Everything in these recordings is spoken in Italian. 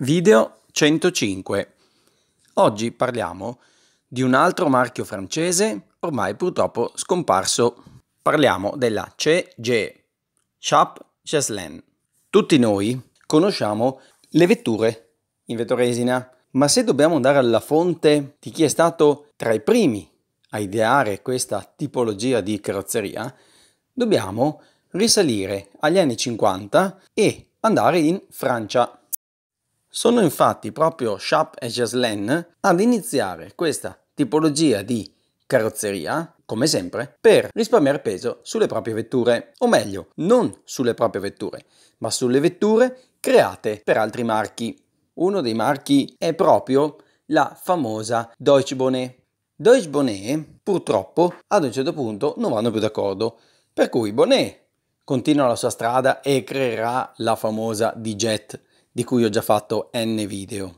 Video 105. Oggi parliamo di un altro marchio francese ormai purtroppo scomparso. Parliamo della CG, Chap Cheslin. Tutti noi conosciamo le vetture in vetoresina, ma se dobbiamo andare alla fonte di chi è stato tra i primi a ideare questa tipologia di carrozzeria, dobbiamo risalire agli anni 50 e andare in Francia sono infatti proprio Sharp e Jaslen ad iniziare questa tipologia di carrozzeria, come sempre, per risparmiare peso sulle proprie vetture, o meglio, non sulle proprie vetture, ma sulle vetture create per altri marchi. Uno dei marchi è proprio la famosa Deutsche Bonnet. Deutsche Bonnet, purtroppo, ad un certo punto non vanno più d'accordo, per cui Bonnet continua la sua strada e creerà la famosa D-Jet di cui ho già fatto n video.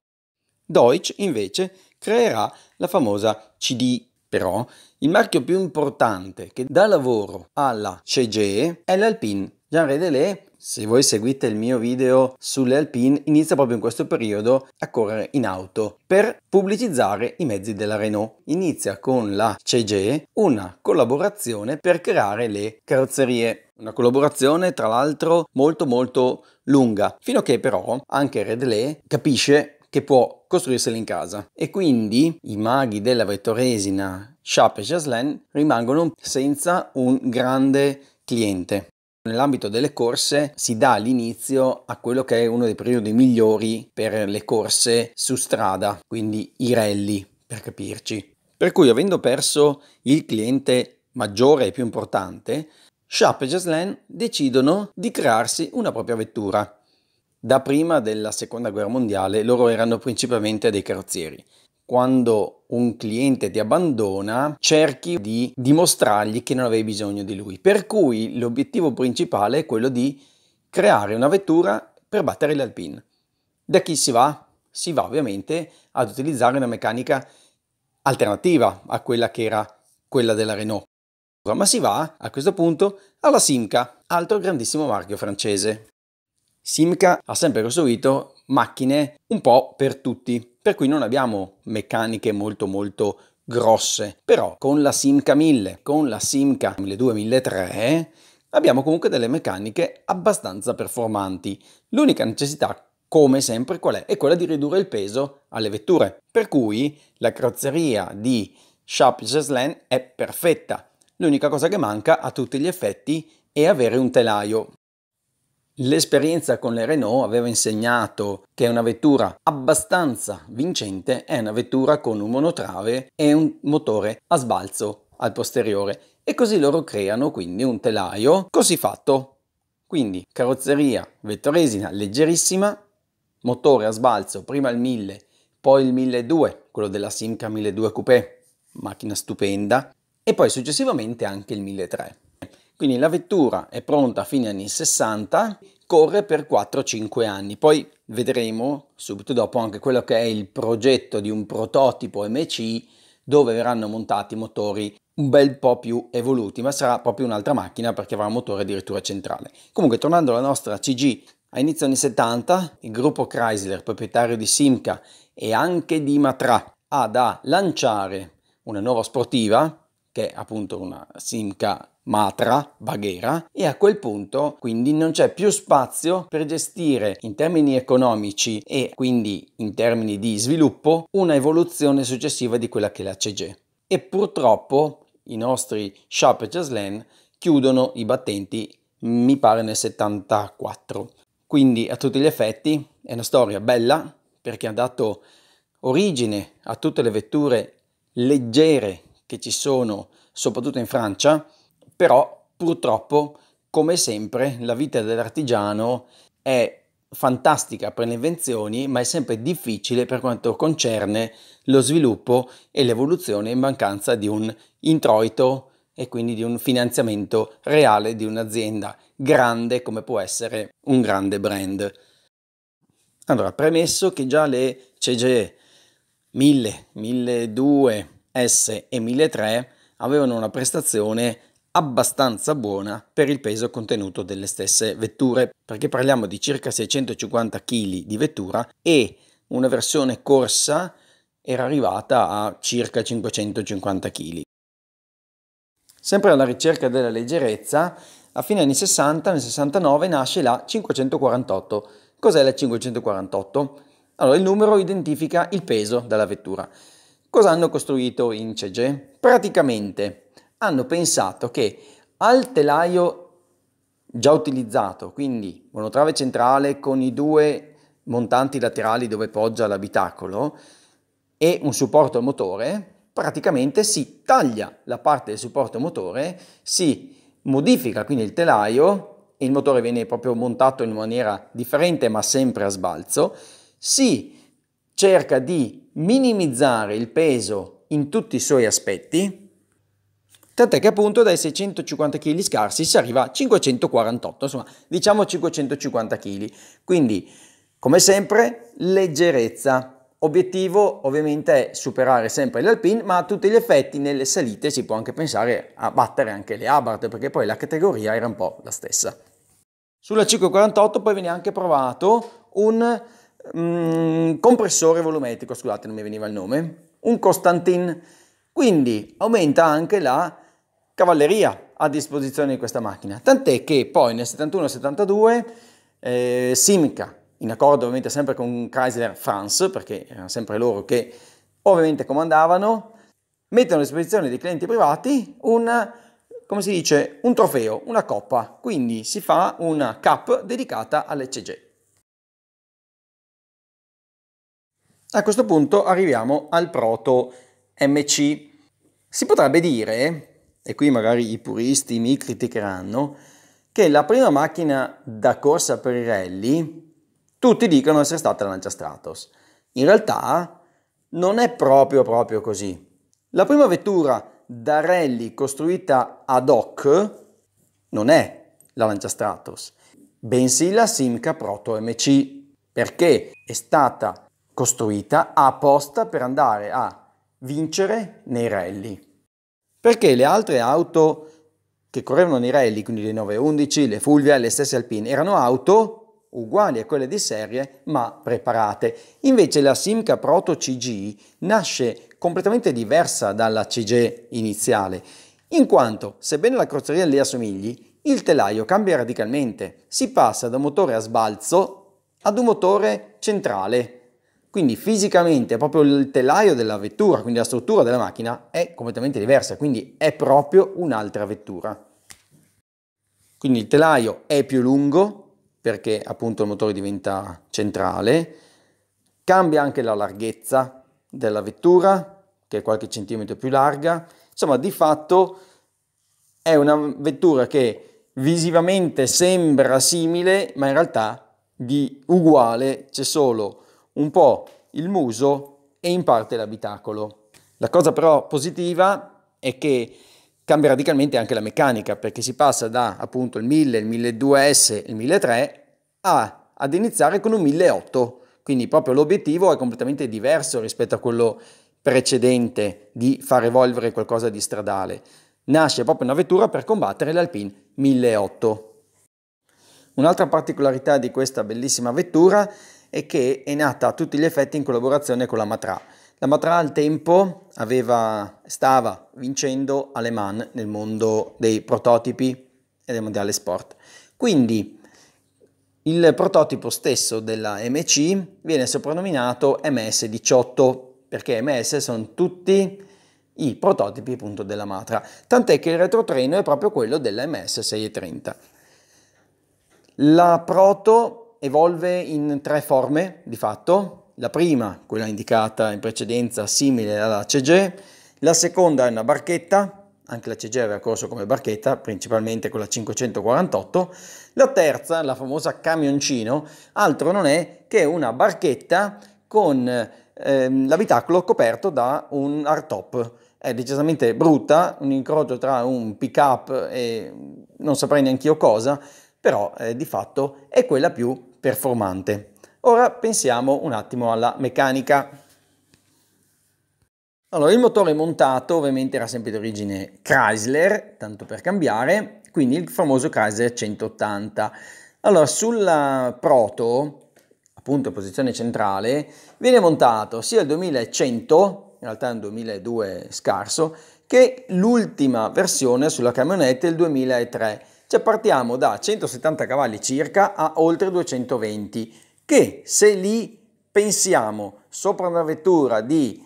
Deutsch invece creerà la famosa CD, però il marchio più importante che dà lavoro alla CG è l'Alpine. Jean Redelet, se voi seguite il mio video sulle Alpine, inizia proprio in questo periodo a correre in auto per pubblicizzare i mezzi della Renault. Inizia con la CG una collaborazione per creare le carrozzerie una collaborazione tra l'altro molto molto lunga, fino a che però anche Redley capisce che può costruirsela in casa. E quindi i maghi della vettoresina Sharp e Jaslen rimangono senza un grande cliente. Nell'ambito delle corse si dà l'inizio a quello che è uno dei periodi migliori per le corse su strada, quindi i rally per capirci. Per cui avendo perso il cliente maggiore e più importante, Sharp e Jaslan decidono di crearsi una propria vettura. Da prima della seconda guerra mondiale loro erano principalmente dei carrozzieri. Quando un cliente ti abbandona, cerchi di dimostrargli che non avevi bisogno di lui. Per cui l'obiettivo principale è quello di creare una vettura per battere l'Alpine. Da chi si va? Si va ovviamente ad utilizzare una meccanica alternativa a quella che era quella della Renault ma si va a questo punto alla Simca, altro grandissimo marchio francese. Simca ha sempre costruito macchine un po' per tutti, per cui non abbiamo meccaniche molto molto grosse, però con la Simca 1000, con la Simca 1200-1300 abbiamo comunque delle meccaniche abbastanza performanti. L'unica necessità, come sempre, qual è? È quella di ridurre il peso alle vetture, per cui la carrozzeria di Sharp Slan è perfetta L'unica cosa che manca a tutti gli effetti è avere un telaio. L'esperienza con le Renault aveva insegnato che una vettura abbastanza vincente è una vettura con un monotrave e un motore a sbalzo al posteriore e così loro creano quindi un telaio così fatto. Quindi carrozzeria vettoresina leggerissima, motore a sbalzo prima il 1000, poi il 1200, quello della Simca 1200 Coupé, macchina stupenda, e poi successivamente anche il 1300. Quindi la vettura è pronta a fine anni 60, corre per 4-5 anni, poi vedremo subito dopo anche quello che è il progetto di un prototipo MC dove verranno montati motori un bel po' più evoluti, ma sarà proprio un'altra macchina perché avrà un motore addirittura centrale. Comunque, tornando alla nostra CG, a inizio anni 70 il gruppo Chrysler, proprietario di Simca e anche di Matra, ha da lanciare una nuova sportiva che è appunto una Simca Matra, Baghera, e a quel punto quindi non c'è più spazio per gestire in termini economici e quindi in termini di sviluppo una evoluzione successiva di quella che è la CG. E purtroppo i nostri Sharp e Jaslan chiudono i battenti, mi pare nel 74. Quindi a tutti gli effetti è una storia bella perché ha dato origine a tutte le vetture leggere che ci sono soprattutto in Francia, però purtroppo come sempre la vita dell'artigiano è fantastica per le invenzioni, ma è sempre difficile per quanto concerne lo sviluppo e l'evoluzione in mancanza di un introito e quindi di un finanziamento reale di un'azienda grande come può essere un grande brand. Allora, premesso che già le CGE 1000, 1200, S e 1003 avevano una prestazione abbastanza buona per il peso contenuto delle stesse vetture, perché parliamo di circa 650 kg di vettura e una versione corsa era arrivata a circa 550 kg. Sempre alla ricerca della leggerezza, a fine anni 60, nel 69, nasce la 548. Cos'è la 548? Allora, il numero identifica il peso della vettura. Cosa hanno costruito Incege? Praticamente hanno pensato che al telaio già utilizzato, quindi monotrave centrale con i due montanti laterali dove poggia l'abitacolo e un supporto motore, praticamente si taglia la parte del supporto motore, si modifica quindi il telaio il motore viene proprio montato in maniera differente ma sempre a sbalzo, si cerca di minimizzare il peso in tutti i suoi aspetti, tant'è che appunto dai 650 kg scarsi si arriva a 548, insomma diciamo 550 kg. Quindi, come sempre, leggerezza. Obiettivo ovviamente è superare sempre l'Alpine, ma a tutti gli effetti nelle salite si può anche pensare a battere anche le abart, perché poi la categoria era un po' la stessa. Sulla 548 poi viene anche provato un Mm, compressore volumetrico, scusate non mi veniva il nome, un Constantin, quindi aumenta anche la cavalleria a disposizione di questa macchina, tant'è che poi nel 71-72 eh, Simica, in accordo ovviamente sempre con Chrysler France, perché erano sempre loro che ovviamente comandavano, mettono a disposizione dei clienti privati un, come si dice, un trofeo, una coppa, quindi si fa una cup dedicata all'ECG. A questo punto arriviamo al proto MC. Si potrebbe dire, e qui magari i puristi mi criticheranno, che la prima macchina da corsa per i rally tutti dicono essere stata la Lancia Stratos. In realtà non è proprio proprio così. La prima vettura da rally costruita ad hoc non è la Lancia Stratos, bensì la Simca Proto MC, perché è stata costruita apposta per andare a vincere nei rally. Perché le altre auto che correvano nei rally, quindi le 911, le Fulvia, le stesse Alpine, erano auto uguali a quelle di serie ma preparate. Invece la Simca Proto CG nasce completamente diversa dalla CG iniziale, in quanto, sebbene la carrozzeria le assomigli, il telaio cambia radicalmente. Si passa da un motore a sbalzo ad un motore centrale, quindi fisicamente proprio il telaio della vettura, quindi la struttura della macchina è completamente diversa, quindi è proprio un'altra vettura. Quindi il telaio è più lungo perché appunto il motore diventa centrale, cambia anche la larghezza della vettura che è qualche centimetro più larga, insomma di fatto è una vettura che visivamente sembra simile ma in realtà di uguale c'è solo un po' il muso e in parte l'abitacolo. La cosa però positiva è che cambia radicalmente anche la meccanica perché si passa da appunto il 1000, il 1200S, il 1300 a, ad iniziare con un 1008 quindi proprio l'obiettivo è completamente diverso rispetto a quello precedente di far evolvere qualcosa di stradale nasce proprio una vettura per combattere l'Alpine 1008 un'altra particolarità di questa bellissima vettura è e che è nata a tutti gli effetti in collaborazione con la Matra. La Matra al tempo aveva, stava vincendo alle Man nel mondo dei prototipi e del mondiale sport. Quindi il prototipo stesso della MC viene soprannominato MS18 perché MS sono tutti i prototipi appunto della Matra, tant'è che il retrotreno è proprio quello della MS630. La proto evolve in tre forme di fatto. La prima, quella indicata in precedenza, simile alla CG, la seconda è una barchetta, anche la CG aveva corso come barchetta, principalmente con la 548, la terza, la famosa camioncino, altro non è che una barchetta con ehm, l'abitacolo coperto da un hardtop. È decisamente brutta, un incrocio tra un pick-up e non saprei neanche io cosa, però eh, di fatto è quella più performante. Ora pensiamo un attimo alla meccanica. Allora, il motore montato ovviamente era sempre di origine Chrysler, tanto per cambiare, quindi il famoso Chrysler 180. Allora, sul proto, appunto posizione centrale, viene montato sia il 2100, in realtà è un 2002 scarso, che l'ultima versione sulla camionetta il 2003 cioè partiamo da 170 cavalli circa a oltre 220 che se li pensiamo sopra una vettura di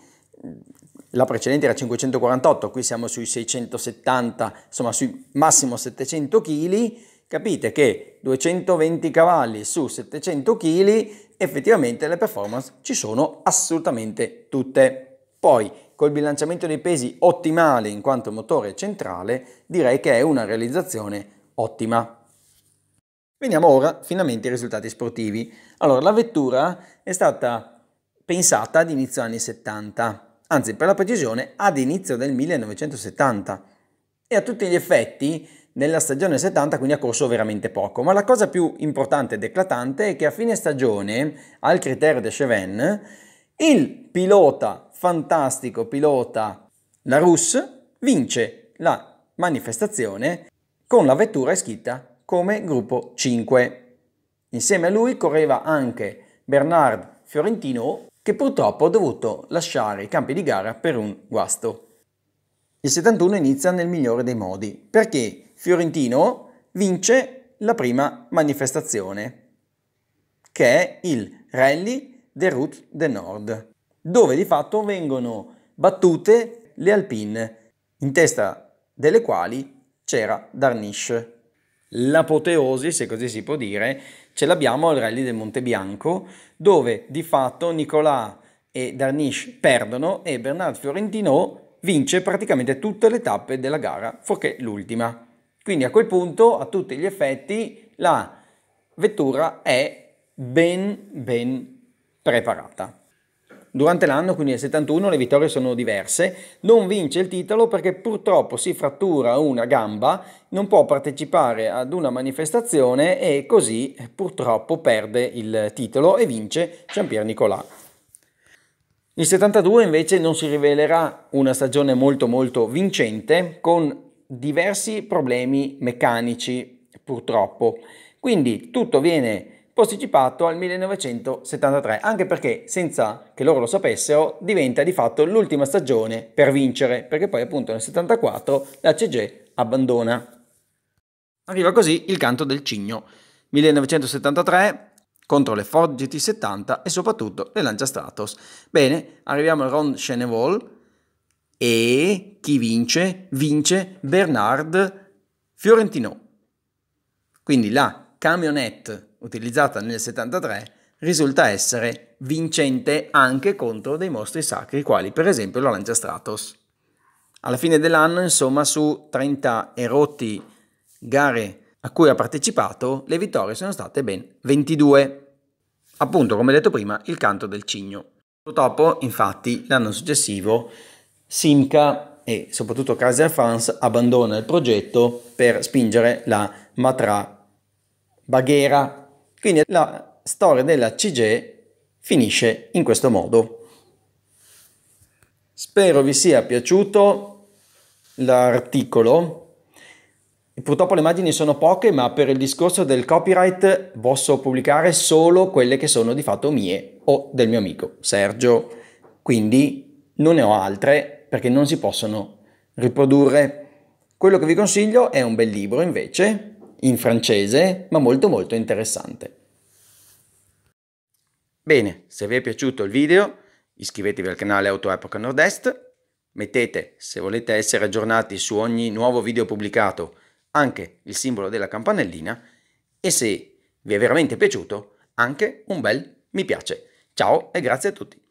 la precedente era 548 qui siamo sui 670 insomma sui massimo 700 kg capite che 220 cavalli su 700 kg effettivamente le performance ci sono assolutamente tutte poi col bilanciamento dei pesi ottimale in quanto motore centrale direi che è una realizzazione ottima. Veniamo ora finalmente ai risultati sportivi. Allora, la vettura è stata pensata ad inizio anni 70, anzi per la precisione ad inizio del 1970 e a tutti gli effetti nella stagione 70 quindi ha corso veramente poco, ma la cosa più importante ed eclatante è che a fine stagione al criterio de Cheven il pilota, fantastico pilota Larousse, vince la manifestazione con la vettura iscritta come gruppo 5. Insieme a lui correva anche Bernard Fiorentino, che purtroppo ha dovuto lasciare i campi di gara per un guasto. Il 71 inizia nel migliore dei modi, perché Fiorentino vince la prima manifestazione, che è il Rally de Route de Nord, dove di fatto vengono battute le Alpine, in testa delle quali c'era Darnish. L'apoteosi, se così si può dire, ce l'abbiamo al rally del Monte Bianco, dove di fatto Nicolà e Darnish perdono e Bernard Fiorentino vince praticamente tutte le tappe della gara, fuorché l'ultima. Quindi a quel punto, a tutti gli effetti, la vettura è ben ben preparata. Durante l'anno, quindi nel 71, le vittorie sono diverse, non vince il titolo perché purtroppo si frattura una gamba, non può partecipare ad una manifestazione e così eh, purtroppo perde il titolo e vince Jean-Pierre Nicolas. Il 72 invece non si rivelerà una stagione molto molto vincente con diversi problemi meccanici purtroppo. Quindi tutto viene posticipato al 1973, anche perché senza che loro lo sapessero diventa di fatto l'ultima stagione per vincere, perché poi appunto nel 74 la CG abbandona. Arriva così il canto del cigno, 1973 contro le Ford GT70 e soprattutto le Lancia Stratos. Bene, arriviamo al Ron Chenevol e chi vince? Vince Bernard Fiorentino. Quindi la camionette utilizzata nel 73, risulta essere vincente anche contro dei mostri sacri, quali per esempio la Lancia Stratos. Alla fine dell'anno, insomma, su 30 erotti gare a cui ha partecipato, le vittorie sono state ben 22. Appunto, come detto prima, il canto del cigno. Purtroppo, infatti, l'anno successivo Simca e soprattutto Kaiser Franz abbandona il progetto per spingere la Matra Baghera quindi la storia della CG finisce in questo modo. Spero vi sia piaciuto l'articolo. Purtroppo le immagini sono poche, ma per il discorso del copyright posso pubblicare solo quelle che sono di fatto mie o del mio amico Sergio. Quindi non ne ho altre perché non si possono riprodurre. Quello che vi consiglio è un bel libro invece in francese, ma molto molto interessante. Bene, se vi è piaciuto il video iscrivetevi al canale AutoEpoca Nord-Est, mettete, se volete essere aggiornati su ogni nuovo video pubblicato, anche il simbolo della campanellina e se vi è veramente piaciuto anche un bel mi piace. Ciao e grazie a tutti!